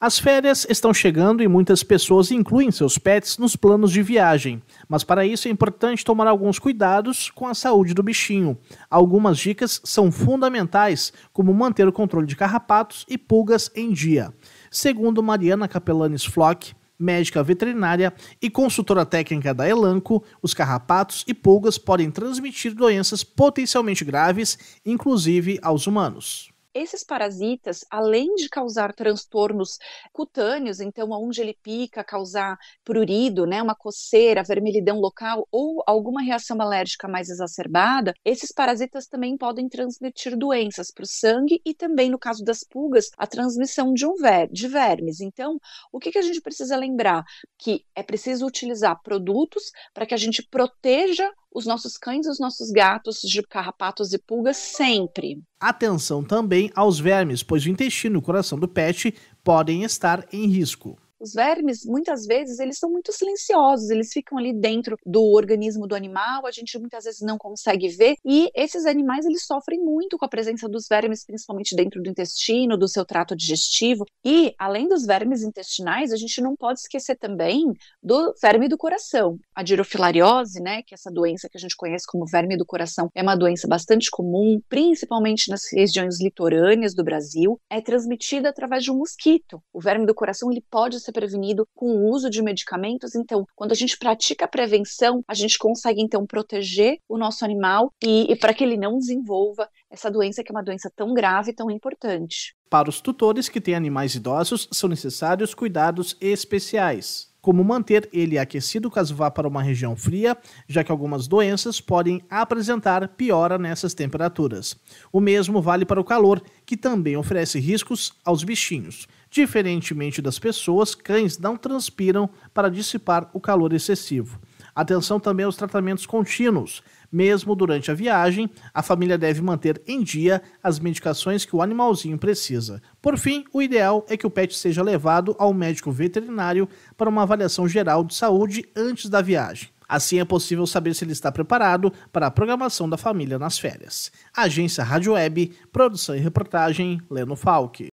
As férias estão chegando e muitas pessoas incluem seus pets nos planos de viagem, mas para isso é importante tomar alguns cuidados com a saúde do bichinho. Algumas dicas são fundamentais, como manter o controle de carrapatos e pulgas em dia. Segundo Mariana Capelanes Flock, médica veterinária e consultora técnica da Elanco, os carrapatos e pulgas podem transmitir doenças potencialmente graves, inclusive aos humanos. Esses parasitas, além de causar transtornos cutâneos, então aonde ele pica, causar prurido, né, uma coceira, vermelhidão local ou alguma reação alérgica mais exacerbada, esses parasitas também podem transmitir doenças para o sangue e também, no caso das pulgas, a transmissão de, um ver de vermes. Então, o que, que a gente precisa lembrar? Que é preciso utilizar produtos para que a gente proteja os nossos cães e os nossos gatos de carrapatos e pulgas sempre. Atenção também aos vermes, pois o intestino e o coração do pet podem estar em risco. Os vermes, muitas vezes, eles são muito silenciosos, eles ficam ali dentro do organismo do animal, a gente muitas vezes não consegue ver, e esses animais eles sofrem muito com a presença dos vermes, principalmente dentro do intestino, do seu trato digestivo. E, além dos vermes intestinais, a gente não pode esquecer também do verme do coração. A dirofilariose, né, que é essa doença que a gente conhece como verme do coração, é uma doença bastante comum, principalmente nas regiões litorâneas do Brasil, é transmitida através de um mosquito. O verme do coração ele pode ser prevenido com o uso de medicamentos. Então, quando a gente pratica a prevenção, a gente consegue então proteger o nosso animal e, e para que ele não desenvolva essa doença que é uma doença tão grave e tão importante. Para os tutores que têm animais idosos, são necessários cuidados especiais como manter ele aquecido caso vá para uma região fria, já que algumas doenças podem apresentar piora nessas temperaturas. O mesmo vale para o calor, que também oferece riscos aos bichinhos. Diferentemente das pessoas, cães não transpiram para dissipar o calor excessivo. Atenção também aos tratamentos contínuos. Mesmo durante a viagem, a família deve manter em dia as medicações que o animalzinho precisa. Por fim, o ideal é que o pet seja levado ao médico veterinário para uma avaliação geral de saúde antes da viagem. Assim é possível saber se ele está preparado para a programação da família nas férias. Agência Rádio Web, produção e reportagem, Leno Falck.